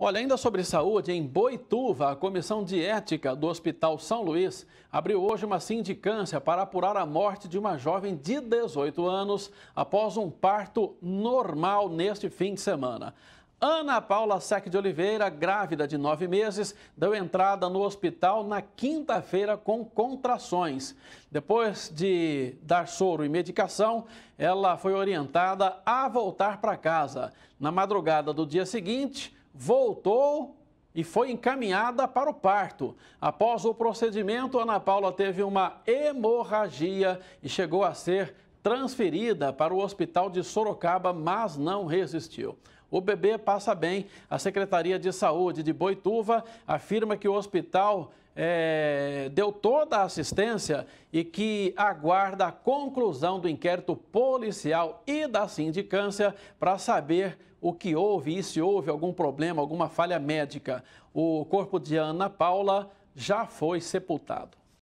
Olha, ainda sobre saúde, em Boituva, a Comissão de Ética do Hospital São Luís abriu hoje uma sindicância para apurar a morte de uma jovem de 18 anos após um parto normal neste fim de semana. Ana Paula Sec de Oliveira, grávida de nove meses, deu entrada no hospital na quinta-feira com contrações. Depois de dar soro e medicação, ela foi orientada a voltar para casa. Na madrugada do dia seguinte, voltou e foi encaminhada para o parto. Após o procedimento, Ana Paula teve uma hemorragia e chegou a ser transferida para o hospital de Sorocaba, mas não resistiu o bebê passa bem. A Secretaria de Saúde de Boituva afirma que o hospital é, deu toda a assistência e que aguarda a conclusão do inquérito policial e da sindicância para saber o que houve e se houve algum problema, alguma falha médica. O corpo de Ana Paula já foi sepultado.